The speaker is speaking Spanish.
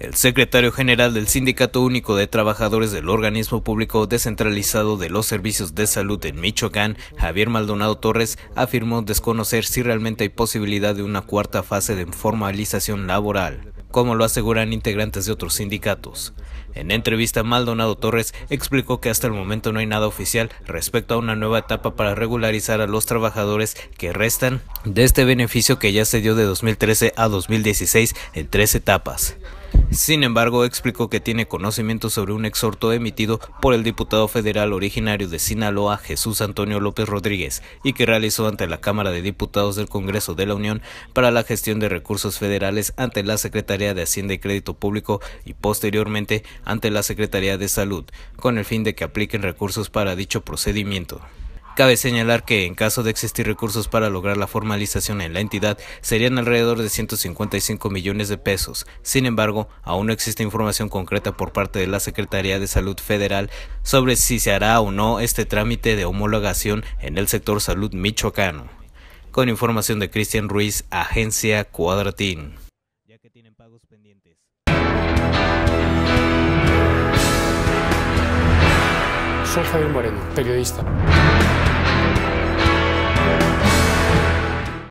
El secretario general del Sindicato Único de Trabajadores del Organismo Público Descentralizado de los Servicios de Salud en Michoacán, Javier Maldonado Torres, afirmó desconocer si realmente hay posibilidad de una cuarta fase de formalización laboral como lo aseguran integrantes de otros sindicatos. En entrevista, Maldonado Torres explicó que hasta el momento no hay nada oficial respecto a una nueva etapa para regularizar a los trabajadores que restan de este beneficio que ya se dio de 2013 a 2016 en tres etapas. Sin embargo, explicó que tiene conocimiento sobre un exhorto emitido por el diputado federal originario de Sinaloa, Jesús Antonio López Rodríguez, y que realizó ante la Cámara de Diputados del Congreso de la Unión para la gestión de recursos federales ante la Secretaría de Hacienda y Crédito Público y posteriormente ante la Secretaría de Salud, con el fin de que apliquen recursos para dicho procedimiento. Cabe señalar que, en caso de existir recursos para lograr la formalización en la entidad, serían alrededor de 155 millones de pesos. Sin embargo, aún no existe información concreta por parte de la Secretaría de Salud Federal sobre si se hará o no este trámite de homologación en el sector salud michoacano. Con información de Cristian Ruiz, Agencia Cuadratín. Soy Javier Moreno, periodista.